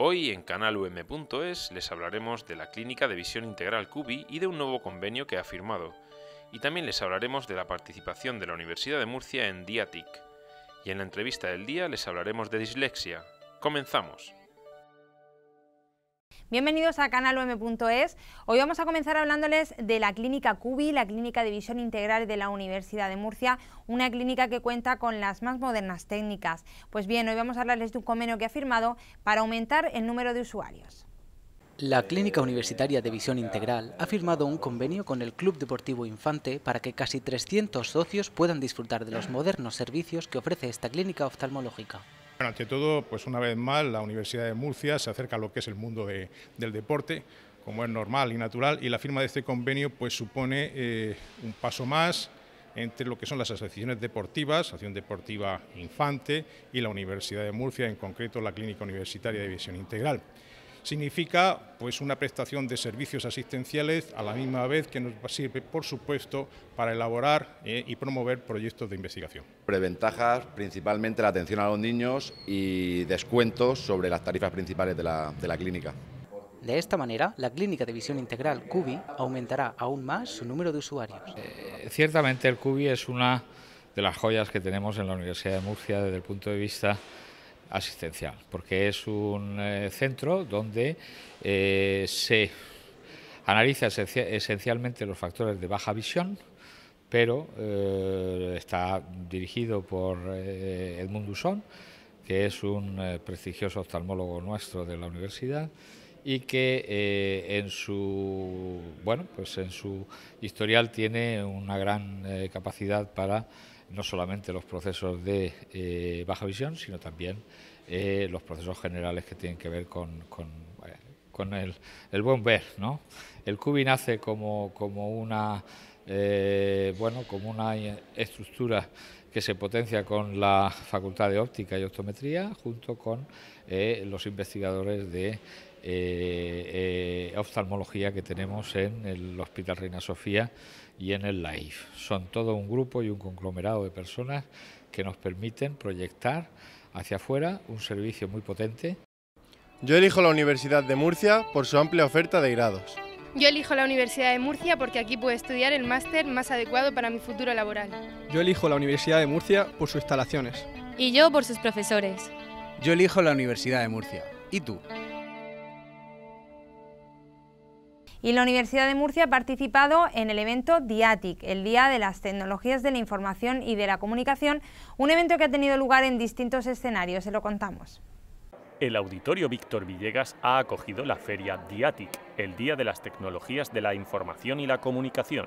Hoy en canalum.es les hablaremos de la Clínica de Visión Integral CUBI y de un nuevo convenio que ha firmado. Y también les hablaremos de la participación de la Universidad de Murcia en Diatic. Y en la entrevista del día les hablaremos de dislexia. ¡Comenzamos! Bienvenidos a canalom.es. Hoy vamos a comenzar hablándoles de la clínica CUBI, la clínica de visión integral de la Universidad de Murcia, una clínica que cuenta con las más modernas técnicas. Pues bien, hoy vamos a hablarles de un convenio que ha firmado para aumentar el número de usuarios. La Clínica Universitaria de Visión Integral ha firmado un convenio con el Club Deportivo Infante para que casi 300 socios puedan disfrutar de los modernos servicios que ofrece esta clínica oftalmológica. Bueno, ante todo, pues una vez más, la Universidad de Murcia se acerca a lo que es el mundo del deporte, como es normal y natural, y la firma de este convenio pues supone eh, un paso más entre lo que son las asociaciones deportivas, Asociación Deportiva Infante y la Universidad de Murcia, en concreto la Clínica Universitaria de Visión Integral. Significa pues, una prestación de servicios asistenciales a la misma vez que nos sirve, por supuesto, para elaborar eh, y promover proyectos de investigación. Preventajas, principalmente la atención a los niños y descuentos sobre las tarifas principales de la, clínica. De esta manera, la clínica de visión integral CUBI aumentará aún más su número de usuarios. Eh, ciertamente el CUBI es una de las joyas que tenemos en la Universidad de Murcia desde el punto de vista asistencial, porque es un eh, centro donde eh, se analiza esencialmente los factores de baja visión, pero eh, está dirigido por Edmund Usón, que es un prestigioso oftalmólogo nuestro de la universidad y que en su bueno pues en su historial tiene una gran capacidad para no solamente los procesos de eh, baja visión, sino también eh, los procesos generales que tienen que ver con, con, eh, el, buen ver. ¿no? El cubi nace como, una, bueno, como una estructura que se potencia con la Facultad de Óptica y Optometría junto con eh, los investigadores de eh, eh, oftalmología que tenemos en el Hospital Reina Sofía y en el Life. Son todo un grupo y un conglomerado de personas que nos permiten proyectar hacia afuera un servicio muy potente. Yo elijo la Universidad de Murcia por su amplia oferta de grados. Yo elijo la Universidad de Murcia porque aquí puedo estudiar el máster más adecuado para mi futuro laboral. Yo elijo la Universidad de Murcia por sus instalaciones. Y yo por sus profesores. Yo elijo la Universidad de Murcia. ¿Y tú? y la Universidad de Murcia ha participado en el evento DIATIC, el Día de las Tecnologías de la Información y de la Comunicación, un evento que ha tenido lugar en distintos escenarios, se lo contamos. El Auditorio Víctor Villegas ha acogido la feria Diatic, el Día de las Tecnologías de la Información y la Comunicación.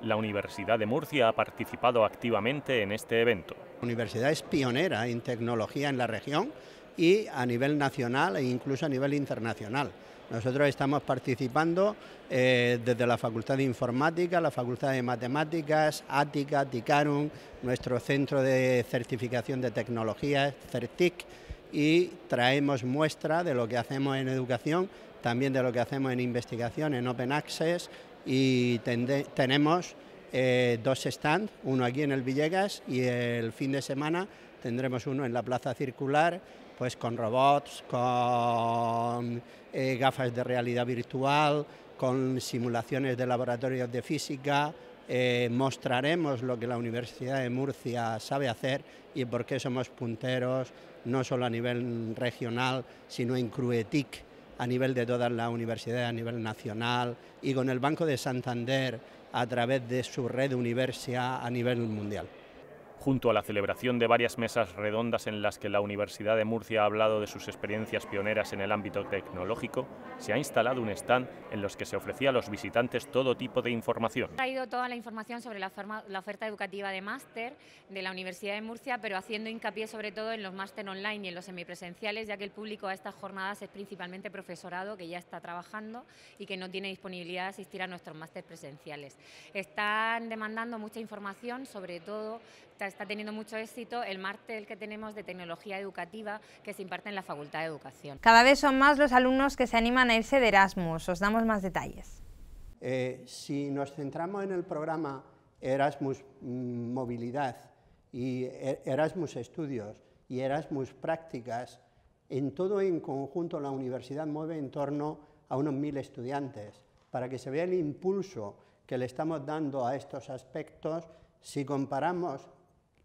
La Universidad de Murcia ha participado activamente en este evento. La universidad es pionera en tecnología en la región y a nivel nacional e incluso a nivel internacional. Nosotros estamos participando eh, desde la Facultad de Informática, la Facultad de Matemáticas, Ática, Ticarum, nuestro centro de certificación de tecnologías, CERTIC, y traemos muestra de lo que hacemos en educación, también de lo que hacemos en investigación, en Open Access y tenemos eh, dos stands, uno aquí en el Villegas y el fin de semana tendremos uno en la Plaza Circular, pues con robots, con eh, gafas de realidad virtual, con simulaciones de laboratorios de física, eh, mostraremos lo que la Universidad de Murcia sabe hacer y por qué somos punteros no solo a nivel regional, sino en CRUETIC, a nivel de toda la universidad, a nivel nacional, y con el Banco de Santander a través de su red universia a nivel mundial junto a la celebración de varias mesas redondas en las que la Universidad de Murcia ha hablado de sus experiencias pioneras en el ámbito tecnológico, se ha instalado un stand en los que se ofrecía a los visitantes todo tipo de información. Ha ido toda la información sobre la, la oferta educativa de máster de la Universidad de Murcia, pero haciendo hincapié sobre todo en los máster online y en los semipresenciales, ya que el público a estas jornadas es principalmente profesorado que ya está trabajando y que no tiene disponibilidad de asistir a nuestros máster presenciales. Están demandando mucha información, sobre todo está teniendo mucho éxito el martel que tenemos de tecnología educativa que se imparte en la Facultad de Educación. Cada vez son más los alumnos que se animan a irse de Erasmus. Os damos más detalles. Eh, si nos centramos en el programa Erasmus mm, Movilidad y er-, Erasmus Estudios y Erasmus Prácticas, en todo en conjunto la universidad mueve en torno a unos mil estudiantes. Para que se vea el impulso que le estamos dando a estos aspectos, si comparamos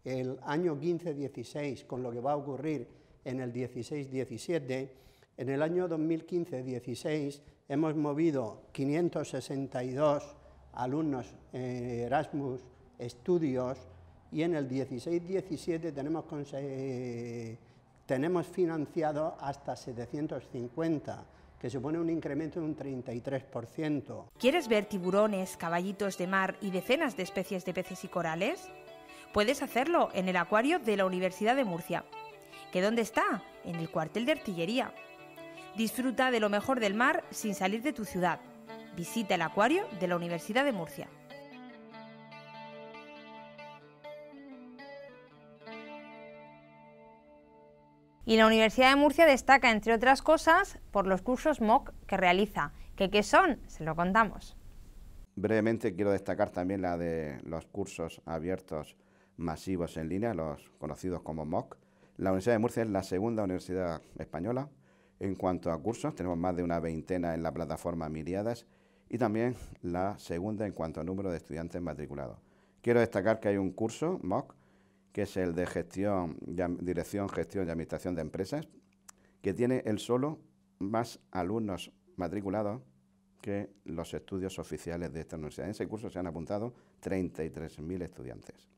el año 15-16 con lo que va a ocurrir en el 16-17, en el año 2015-16 hemos movido 562 alumnos eh, Erasmus Estudios y en el 16-17 tenemos, tenemos financiado hasta 750 que supone un incremento de un 33%. ¿Quieres ver tiburones, caballitos de mar y decenas de especies de peces y corales? Puedes hacerlo en el acuario de la Universidad de Murcia. ¿Qué dónde está? En el cuartel de artillería. Disfruta de lo mejor del mar sin salir de tu ciudad. Visita el acuario de la Universidad de Murcia. Y la Universidad de Murcia destaca, entre otras cosas, por los cursos MOOC que realiza. qué son? Se lo contamos. Brevemente quiero destacar también la de los cursos abiertos masivos en línea, los conocidos como MOOC. La Universidad de Murcia es la segunda universidad española en cuanto a cursos, tenemos más de una veintena en la plataforma Miriadas y también la segunda en cuanto a número de estudiantes matriculados. Quiero destacar que hay un curso MOOC que es el de gestión, dirección, gestión y administración de empresas, que tiene el solo más alumnos matriculados que los estudios oficiales de esta universidad. En ese curso se han apuntado 33.000 estudiantes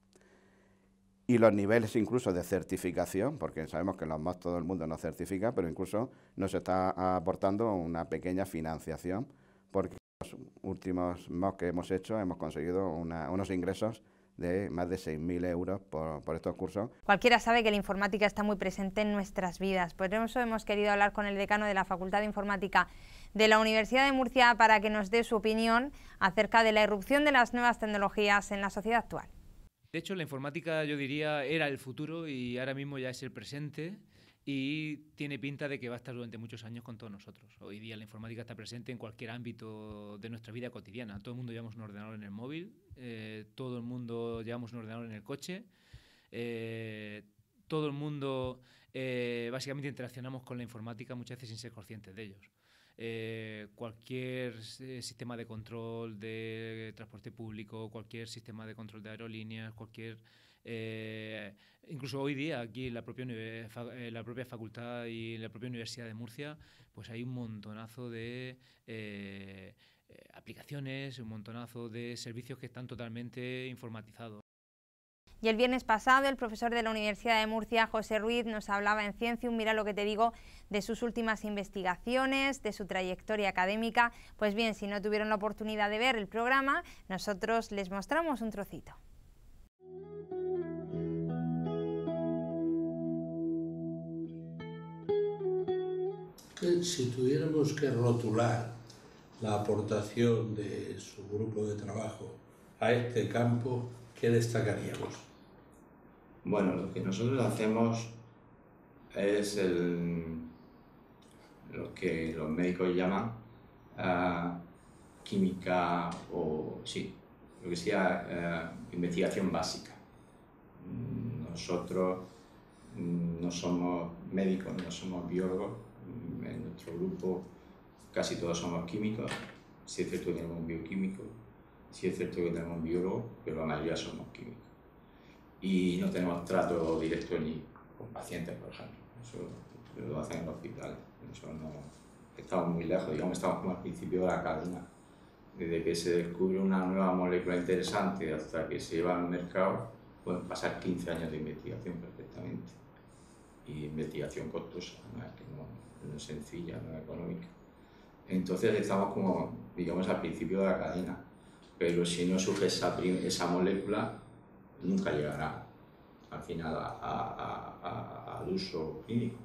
y los niveles incluso de certificación, porque sabemos que los más todo el mundo no certifica, pero incluso nos está aportando una pequeña financiación, porque los últimos MOOC que hemos hecho hemos conseguido unos ingresos de más de 6.000 euros por, por, estos cursos. Cualquiera sabe que la informática está muy presente en nuestras vidas, por eso hemos querido hablar con el decano de la Facultad de Informática de la Universidad de Murcia para que nos dé su opinión acerca de la irrupción de las nuevas tecnologías en la sociedad actual. De hecho, la informática yo diría era el futuro y ahora mismo ya es el presente y tiene pinta de que va a estar durante muchos años con todos nosotros. Hoy día la informática está presente en cualquier ámbito de nuestra vida cotidiana. Todo el mundo llevamos un ordenador en el móvil, eh, todo el mundo llevamos un ordenador en el coche, eh, todo el mundo eh, básicamente interaccionamos con la informática muchas veces sin ser conscientes de ellos. Eh, cualquier eh, sistema de control de transporte público, cualquier sistema de control de aerolíneas, cualquier... Eh, incluso hoy día aquí en la propia, la propia facultad y en la propia Universidad de Murcia, pues hay un montonazo de aplicaciones, un montonazo de servicios que están totalmente informatizados. Y el viernes pasado el profesor de la Universidad de Murcia, José Ruiz, nos hablaba en Ciencium, mira lo que te digo, de sus últimas investigaciones, de su trayectoria académica. Pues bien, si no tuvieron la oportunidad de ver el programa, nosotros les mostramos un trocito. si tuviéramos que rotular la aportación de su grupo de trabajo a este campo, ¿qué destacaríamos? Bueno, lo que nosotros hacemos es lo que los médicos llaman ah, química o, sí, lo que sea ah, investigación básica. Nosotros no somos médicos, no somos biólogos, en nuestro grupo casi todos somos químicos, si es cierto que tenemos un bioquímico, si es cierto que tenemos un biólogo, pero la mayoría somos químicos y no tenemos trato directo ni con pacientes, por ejemplo. Eso lo hacen en los hospitales. Nosotros no estamos muy lejos, digamos, estamos como al principio de la cadena. Desde que se descubre una nueva molécula interesante hasta que se lleva al mercado, pueden pasar 15 años de investigación perfectamente. Y investigación costosa, no que no, es sencilla, no es económica. Entonces estamos como, digamos, al principio de la cadena. Pero si no surge esa, esa molécula, nunca llegará al final a, al uso clínico.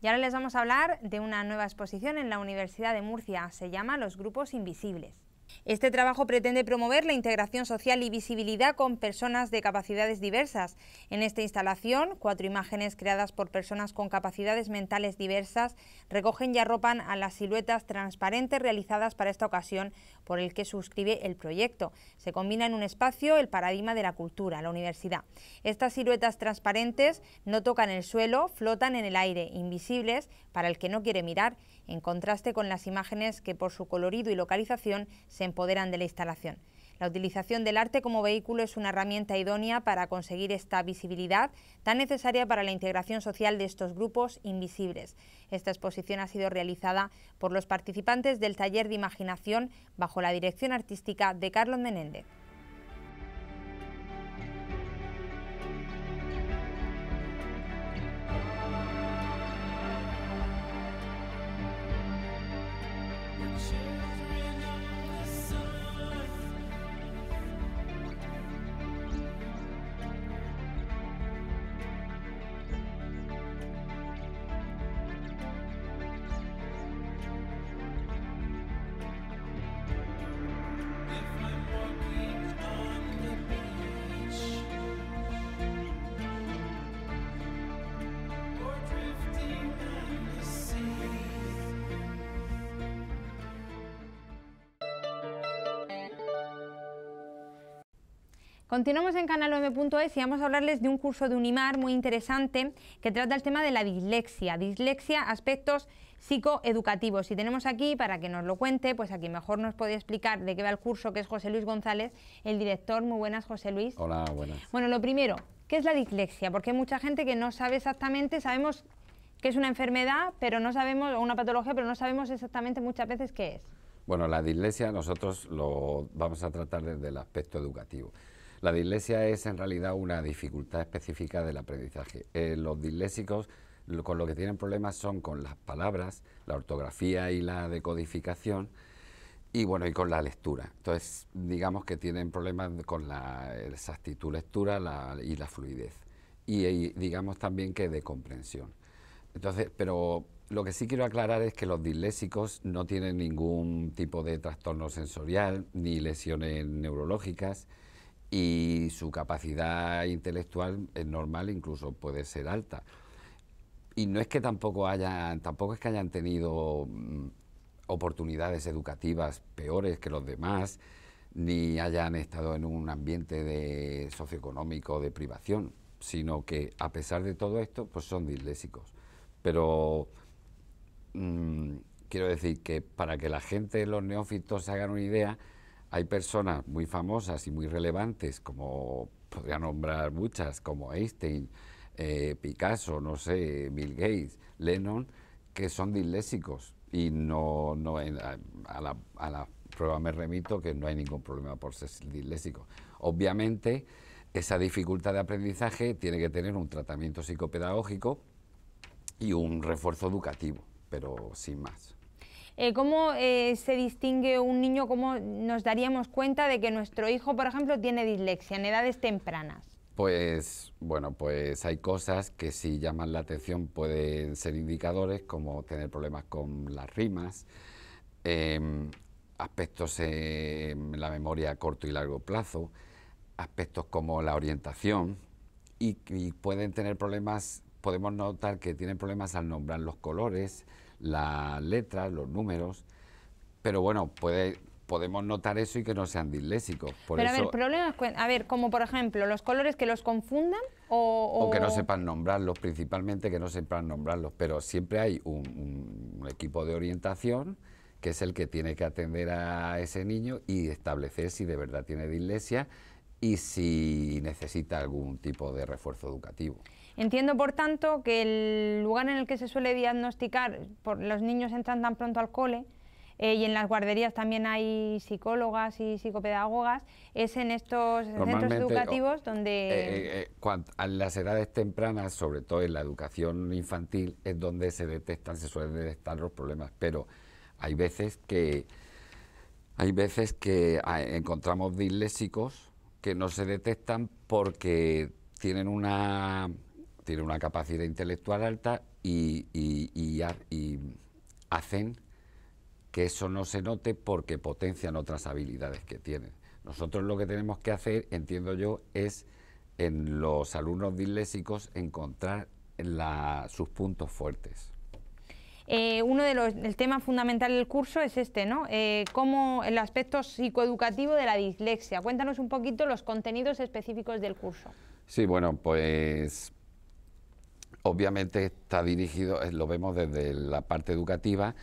Y ahora les vamos a hablar de una nueva exposición en la Universidad de Murcia. Se llama Los Grupos Invisibles. Este trabajo pretende promover la integración social y visibilidad con personas de capacidades diversas. En esta instalación, cuatro imágenes creadas por personas con capacidades mentales diversas recogen y arropan a las siluetas transparentes realizadas para esta ocasión por el que suscribe el proyecto. Se combina en un espacio el paradigma de la cultura, la universidad. Estas siluetas transparentes no tocan el suelo, flotan en el aire, invisibles para el que no quiere mirar en contraste con las imágenes que por su colorido y localización se empoderan de la instalación. La utilización del arte como vehículo es una herramienta idónea para conseguir esta visibilidad tan necesaria para la integración social de estos grupos invisibles. Esta exposición ha sido realizada por los participantes del taller de imaginación bajo la dirección artística de Carlos Menéndez. Continuamos en Canal canalom.es y vamos a hablarles de un curso de Unimar muy interesante que trata el tema de la dislexia, dislexia, aspectos psicoeducativos. Y tenemos aquí, para que nos lo cuente, pues aquí mejor nos puede explicar de qué va el curso, que es José Luis González, el director. Muy buenas, José Luis. Hola, buenas. Bueno, lo primero, ¿qué es la dislexia? Porque hay mucha gente que no sabe exactamente, sabemos que es una enfermedad, pero no sabemos, o una patología, pero no sabemos exactamente muchas veces qué es. Bueno, la dislexia nosotros lo vamos a tratar desde el aspecto educativo. La dislexia es en realidad una dificultad específica del aprendizaje. Eh, los disléxicos con lo que tienen problemas son con las palabras, la ortografía y la decodificación y bueno, y con la lectura. Entonces, digamos que tienen problemas con la exactitud lectura y la fluidez. Y, digamos también que de comprensión. Entonces, pero lo que sí quiero aclarar es que los disléxicos no tienen ningún tipo de trastorno sensorial ni lesiones neurológicas y su capacidad intelectual es normal, incluso puede ser alta. Y no es que tampoco hayan, tampoco es que hayan tenido mm, oportunidades educativas peores que los demás, ni hayan estado en un ambiente de socioeconómico de privación, sino que a pesar de todo esto, pues son disléxicos. Pero mm, quiero decir que para que la gente, los neófitos, se hagan una idea, hay personas muy famosas y muy relevantes, como podría nombrar muchas, como Einstein, eh, Picasso, no sé, Bill Gates, Lennon, que son disléxicos y no, no a, la, a la prueba me remito que no hay ningún problema por ser disléxico. Obviamente, esa dificultad de aprendizaje tiene que tener un tratamiento psicopedagógico y un refuerzo educativo, pero sin más. Eh, ¿cómo eh, se distingue un niño? ¿Cómo nos daríamos cuenta de que nuestro hijo, por ejemplo, tiene dislexia en edades tempranas? Pues bueno, pues hay cosas que si llaman la atención pueden ser indicadores, como tener problemas con las rimas, em, aspectos en la memoria a corto y largo plazo, aspectos como la orientación, y pueden tener problemas, podemos notar que tienen problemas al nombrar los colores, las letras, los números, pero bueno, puede, podemos notar eso y que no sean disléxicos. pero a ver, problemas, a ver, como por ejemplo, los colores que los confundan o, o... que no sepan nombrarlos, principalmente que no sepan nombrarlos, pero siempre hay un, un, equipo de orientación que es el que tiene que atender a ese niño y establecer si de verdad tiene dislexia y si necesita algún tipo de refuerzo educativo. Entiendo, por tanto, que el lugar en el que se suele diagnosticar, por, los niños entran tan pronto al cole, eh, y en las guarderías también hay psicólogas y psicopedagogas, es en estos centros educativos donde... En eh, eh, a las edades tempranas, sobre todo en la educación infantil, es donde se detectan, se suelen detectar los problemas, pero hay veces que... Hay veces que encontramos disléxicos que no se detectan porque tienen una tienen una capacidad intelectual alta y, hacen que eso no se note porque potencian otras habilidades que tienen. Nosotros lo que tenemos que hacer, entiendo yo, es en los alumnos disléxicos encontrar sus puntos fuertes. Eh, uno de los el tema fundamental del curso es este, ¿no? Eh, cómo el aspecto psicoeducativo de la dislexia. Cuéntanos un poquito los contenidos específicos del curso. Sí, bueno, pues obviamente está dirigido, eh, lo vemos desde la parte educativa,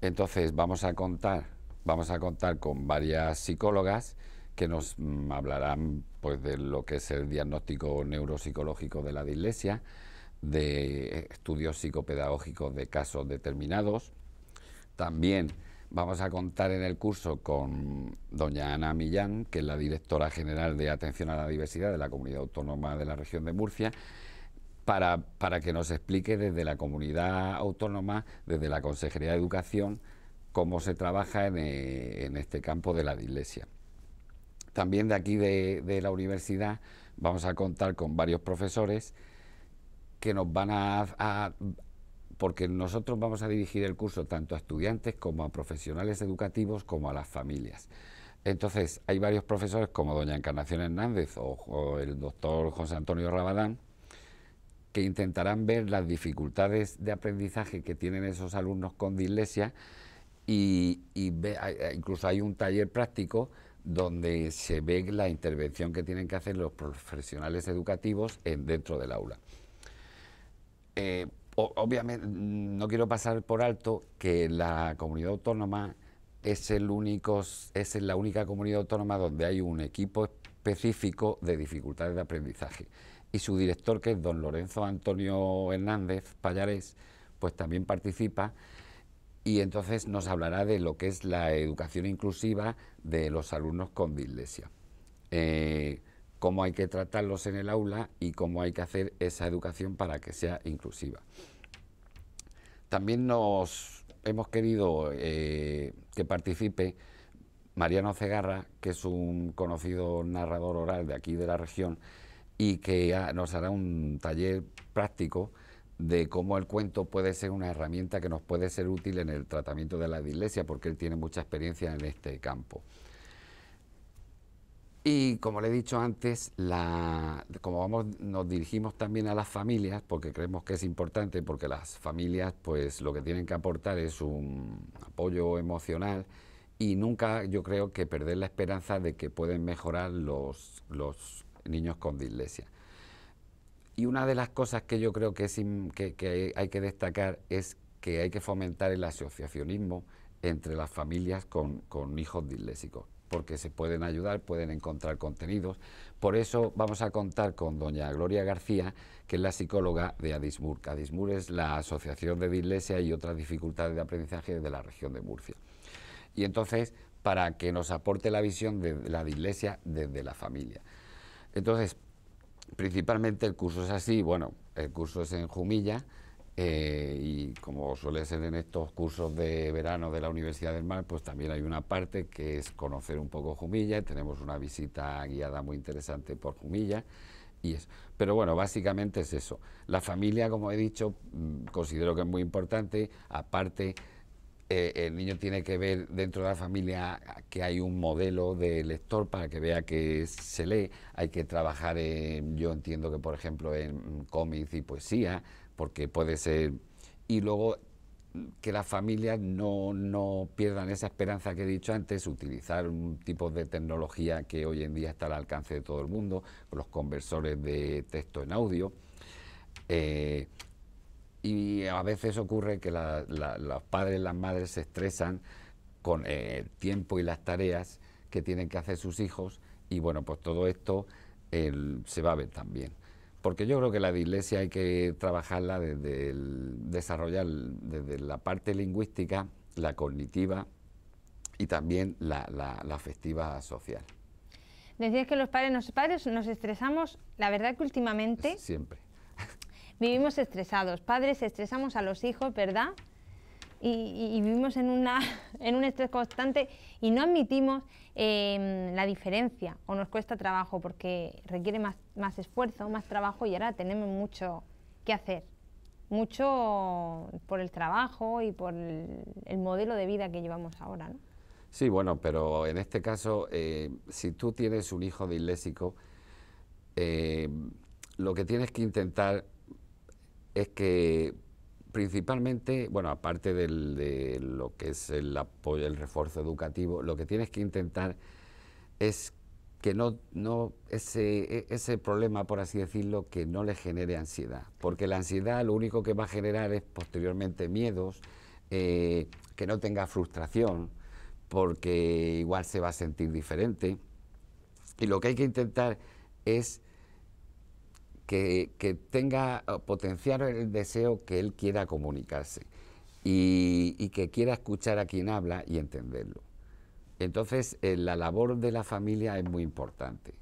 entonces vamos a contar, vamos a contar con varias psicólogas que nos mm, hablarán pues de lo que es el diagnóstico neuropsicológico de la dislexia, de eh, estudios psicopedagógicos de casos determinados. También vamos a contar en el curso con doña Ana Millán, que es la directora general de Atención a la Diversidad de la Comunidad Autónoma de la Región de Murcia, para, para que nos explique desde la comunidad autónoma, desde la Consejería de Educación, cómo se trabaja en, eh, este campo de la dislexia. También de aquí de, la universidad vamos a contar con varios profesores que nos van a, porque nosotros vamos a dirigir el curso tanto a estudiantes como a profesionales educativos como a las familias. Entonces, hay varios profesores como doña Encarnación Hernández o, o el doctor José Antonio Rabadán, que intentarán ver las dificultades de aprendizaje que tienen esos alumnos con dislexia y, incluso hay un taller práctico donde se ve la intervención que tienen que hacer los profesionales educativos dentro del aula. Eh, obviamente, no quiero pasar por alto que la comunidad autónoma es, es la única comunidad autónoma donde hay un equipo específico de dificultades de aprendizaje y su director, que es don Lorenzo Antonio Hernández Payares, pues también participa y entonces nos hablará de lo que es la educación inclusiva de los alumnos con dislexia. Eh, cómo hay que tratarlos en el aula y cómo hay que hacer esa educación para que sea inclusiva. También nos hemos querido eh, que participe Mariano Cegarra, que es un conocido narrador oral de aquí de la región, y que ah, nos hará un taller práctico de cómo el cuento puede ser una herramienta que nos puede ser útil en el tratamiento de la iglesia, porque él tiene mucha experiencia en este campo. Y como le he dicho antes, la, como vamos, nos dirigimos también a las familias, porque creemos que es importante, porque las familias pues lo que tienen que aportar es un apoyo emocional y nunca yo creo que perder la esperanza de que pueden mejorar los, los niños con dislexia. Y una de las cosas que yo creo que, hay que destacar es que hay que fomentar el asociacionismo entre las familias con, hijos disléxicos porque se pueden ayudar, pueden encontrar contenidos. Por eso vamos a contar con doña Gloria García, que es la psicóloga de Adismur. Adismur es la Asociación de Dislexia y otras dificultades de aprendizaje de la región de Murcia. Y entonces, para que nos aporte la visión de la dislexia desde la familia. Entonces, principalmente el curso es así, bueno, el curso es en Jumilla eh, y como suele ser en estos cursos de verano de la Universidad del Mar, pues también hay una parte que es conocer un poco Jumilla, tenemos una visita guiada muy interesante por Jumilla. Y es. Pero bueno, básicamente es eso. La familia, como he dicho, mm, considero que es muy importante, aparte eh, el niño tiene que ver dentro de la familia que hay un modelo de lector para que vea que se lee. Hay que trabajar, yo entiendo que por ejemplo en cómics y poesía, porque puede ser... Y luego que las familias no, pierdan esa esperanza que he dicho antes, utilizar un tipo de tecnología que hoy en día está al alcance de todo el mundo, los conversores de texto en audio. Eh, y a veces ocurre que la, los padres, y las madres se estresan con el eh, tiempo y las tareas que tienen que hacer sus hijos y bueno, pues todo esto se va a ver también. Porque yo creo que la iglesia hay que trabajarla desde el, desarrollar desde la parte lingüística, la cognitiva y también la, la afectiva social. Decías que los padres, los padres nos estresamos, la verdad que últimamente... Siempre vivimos estresados, padres estresamos a los hijos, ¿verdad? Y, vivimos en, una, en un estrés constante y no admitimos em, la diferencia o nos cuesta trabajo porque requiere más, más esfuerzo, más trabajo y ahora tenemos mucho que hacer, mucho por el trabajo y por el, modelo de vida que llevamos ahora. ¿no? Sí, bueno, pero en este caso, eh, si tú tienes un hijo de eh, lo que tienes que intentar es que principalmente, bueno, aparte de lo que es el apoyo, el refuerzo educativo, lo que tienes que intentar es que no, no ese, e, ese problema, por así decirlo, que no le genere ansiedad. Porque la ansiedad lo único que va a generar es posteriormente miedos, eh, que no tenga frustración, porque igual se va a sentir diferente. Y lo que hay que intentar es que, tenga potenciar el deseo que él quiera comunicarse y, que quiera escuchar a quien habla y entenderlo. Entonces, eh, la labor de la familia es muy importante.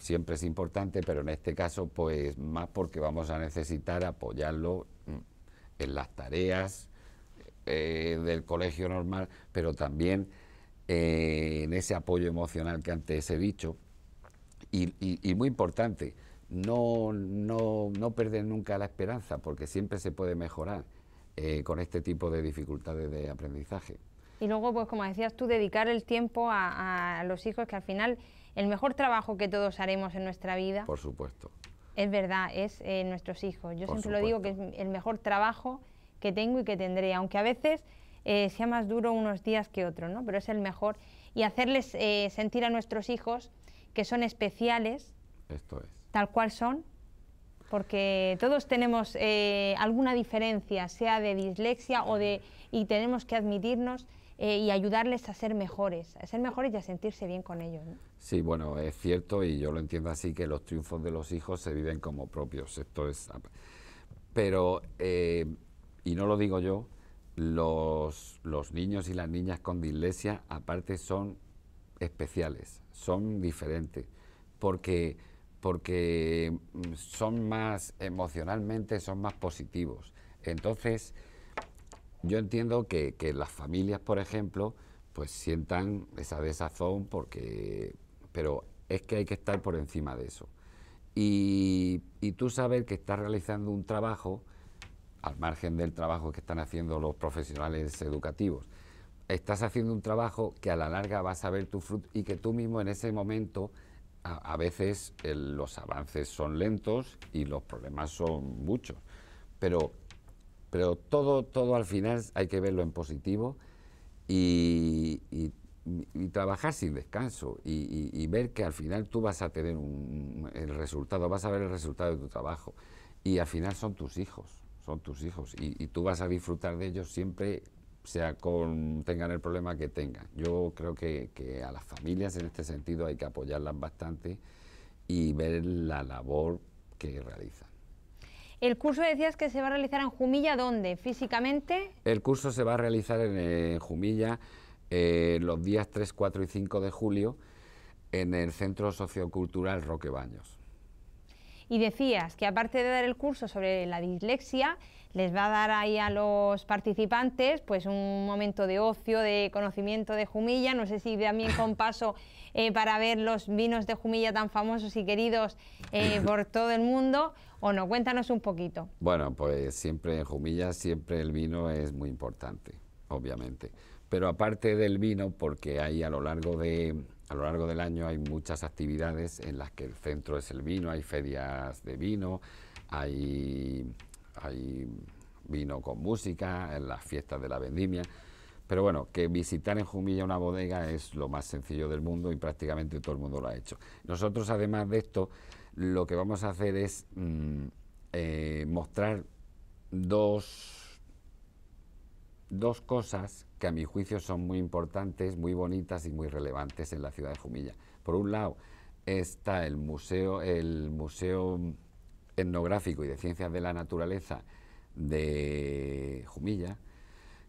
Siempre es importante, pero en este caso, pues más porque vamos a necesitar apoyarlo en las tareas eh, del colegio normal, pero también eh, en ese apoyo emocional que antes he dicho. y muy importante, no, no, no perder nunca la esperanza, porque siempre se puede mejorar eh, con este tipo de dificultades de aprendizaje. Y luego, pues como decías tú, dedicar el tiempo a, los hijos, que al final el mejor trabajo que todos haremos en nuestra vida. Por supuesto. Es verdad, es eh, nuestros hijos. Yo siempre lo digo que es el mejor trabajo que tengo y que tendré, aunque a veces eh, sea más duro unos días que otros, ¿no? Pero es el mejor. Y hacerles sentir a nuestros hijos que son especiales. Esto es tal cual son, porque todos tenemos eh, alguna diferencia, sea de dislexia o de... y tenemos que admitirnos eh, y ayudarles a ser mejores, a ser mejores y a sentirse bien con ellos. Sí, bueno, es cierto y yo lo entiendo así, que los triunfos de los hijos se viven como propios, esto es... Pero, eh, y no lo digo yo, los, los niños y las niñas con dislexia aparte son especiales, son diferentes, porque porque mm, son más emocionalmente, son más positivos. Entonces, yo entiendo que, las familias, por ejemplo, pues sientan esa desazón porque... Pero es que hay que estar por encima de eso. Y, tú sabes que estás realizando un trabajo, al margen del trabajo que están haciendo los profesionales educativos, estás haciendo un trabajo que a la larga vas a ver tu fruto y que tú mismo en ese momento a, veces eh, los avances son lentos y los problemas son muchos, pero, pero todo, todo al final hay que verlo en positivo y, trabajar sin descanso y, y, ver que al final tú vas a tener un, el resultado, vas a ver el resultado de tu trabajo y al final son tus hijos, son tus hijos y tú vas a disfrutar de ellos siempre sea con, tengan el problema que tengan. Yo creo que, a las familias en este sentido hay que apoyarlas bastante y ver la labor que realizan. El curso decías que se va a realizar en Jumilla, ¿dónde? ¿Físicamente? El curso se va a realizar en, eh, Jumilla eh, los días 3, 4 y 5 de julio en el Centro Sociocultural Roque Baños. Y decías que aparte de dar el curso sobre la dislexia, les va a dar ahí a los participantes pues un momento de ocio, de conocimiento de Jumilla, no sé si también con paso eh, para ver los vinos de Jumilla tan famosos y queridos eh, por todo el mundo, o no, cuéntanos un poquito. Bueno, pues siempre en Jumilla, siempre el vino es muy importante, obviamente. Pero aparte del vino, porque hay a lo largo de a lo largo del año hay muchas actividades en las que el centro es el vino, hay ferias de vino, hay Ahí vino con música, en las fiestas de la vendimia. Pero bueno, que visitar en Jumilla una bodega es lo más sencillo del mundo y prácticamente todo el mundo lo ha hecho. Nosotros, además de esto, lo que vamos a hacer es mm, eh, mostrar dos, dos cosas que a mi juicio son muy importantes, muy bonitas y muy relevantes en la ciudad de Jumilla. Por un lado, está el museo, el museo etnográfico y de ciencias de la naturaleza de Jumilla,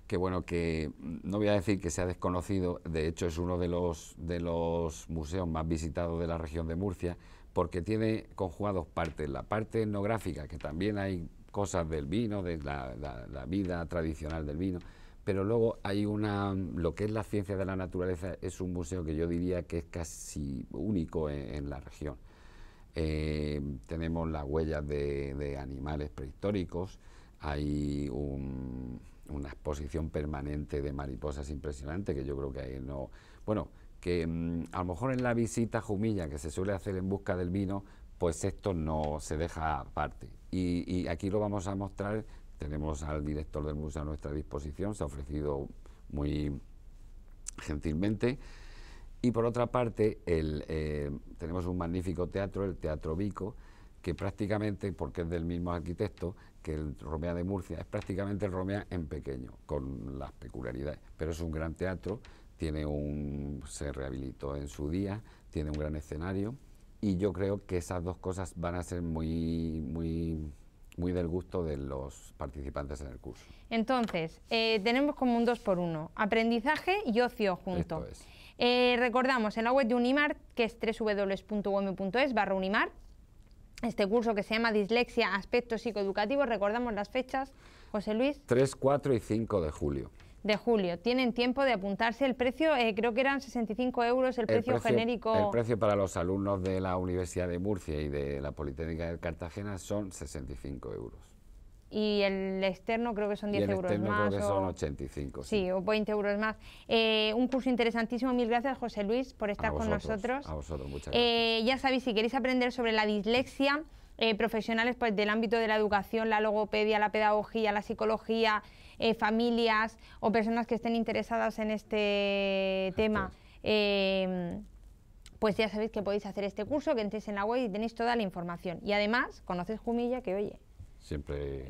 que bueno, que no voy a decir que sea desconocido, de hecho es uno de los, de los museos más visitados de la región de Murcia, porque tiene conjugados partes, la parte etnográfica, que también hay cosas del vino, de la, vida tradicional del vino, pero luego hay una, lo que es la ciencia de la naturaleza es un museo que yo diría que es casi único en la región. Eh, tenemos las huellas de, animales prehistóricos, hay una exposición permanente de mariposas impresionante que yo creo que ahí no... Bueno, que mm, a lo mejor en la visita a Jumilla que se suele hacer en busca del vino, pues esto no se deja aparte. Y, y, aquí lo vamos a mostrar, tenemos al director del museo a nuestra disposición, se ha ofrecido muy gentilmente. Y por otra parte, eh, tenemos un magnífico teatro, el Teatro Vico, que prácticamente, porque es del mismo arquitecto que el Romea de Murcia, es prácticamente el Romea en pequeño, con las peculiaridades. Pero es un gran teatro, tiene un, se rehabilitó en su día, tiene un gran escenario y yo creo que esas dos cosas van a ser muy, muy, muy del gusto de los participantes en el curso. Entonces, eh, tenemos como un dos por uno, aprendizaje y ocio juntos. Eh, recordamos, en la web de Unimar, que es www.um.es barra Unimar, este curso que se llama Dislexia, Aspectos Psicoeducativos, recordamos las fechas, José Luis. 3, 4 y 5 de julio de julio. Tienen tiempo de apuntarse. El precio, eh, creo que eran 65 euros, el, precio, precio, genérico. El precio para los alumnos de la Universidad de Murcia y de la Politécnica de Cartagena son 65 euros y el externo creo que son 10 euros más. Creo eh, que son 85. Sí. o 20 euros más. un curso interesantísimo. Mil gracias, José Luis, por estar con nosotros. A vosotros, muchas gracias. Eh, ya sabéis, si queréis aprender sobre la dislexia, eh, profesionales pues, del ámbito de la educación, la logopedia, la pedagogía, la psicología, familias o personas que estén interesadas en este tema. pues ya sabéis que podéis hacer este curso, que entréis en la web y tenéis toda la información. Y además, conoces Jumilla, que oye,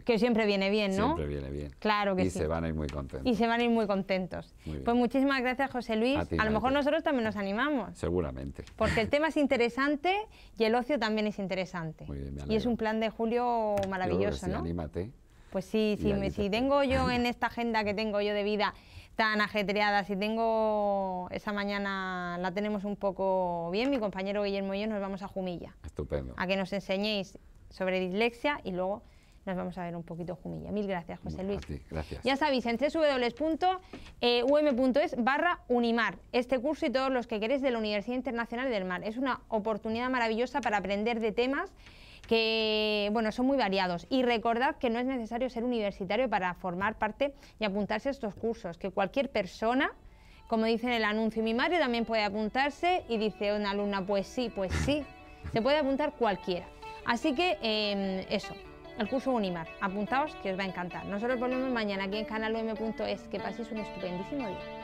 que siempre viene bien, ¿no? Siempre viene bien. Claro que y Y se van a ir muy contentos. Y se van a ir muy contentos. pues muchísimas gracias, José Luis. A, lo mejor nosotros también nos animamos. Seguramente. Porque el tema es interesante y el ocio también es interesante. y es un plan de Julio maravilloso, ¿no? Anímate. Pues sí, si tengo yo en esta agenda que tengo yo de vida tan ajetreada, si tengo esa mañana la tenemos un poco bien, mi compañero Guillermo y yo nos vamos a Jumilla. Estupendo. A que nos enseñéis sobre dislexia y luego nos vamos a ver un poquito Jumilla. Mil gracias, José Luis. A gracias. Ya sabéis, en www.um.es eh, barra Unimar, este curso y todos los que queréis de la Universidad Internacional del Mar. Es una oportunidad maravillosa para aprender de temas que bueno, son muy variados. Y recordad que no es necesario ser universitario para formar parte y apuntarse a estos cursos, que cualquier persona, como dice en el anuncio, mi madre también puede apuntarse y dice una alumna, pues sí, pues sí, se puede apuntar cualquiera. Así que em, eso, el curso Unimar. Apuntaos que os va a encantar. Nosotros volvemos mañana aquí en canalum.es. Que paséis un estupendísimo día.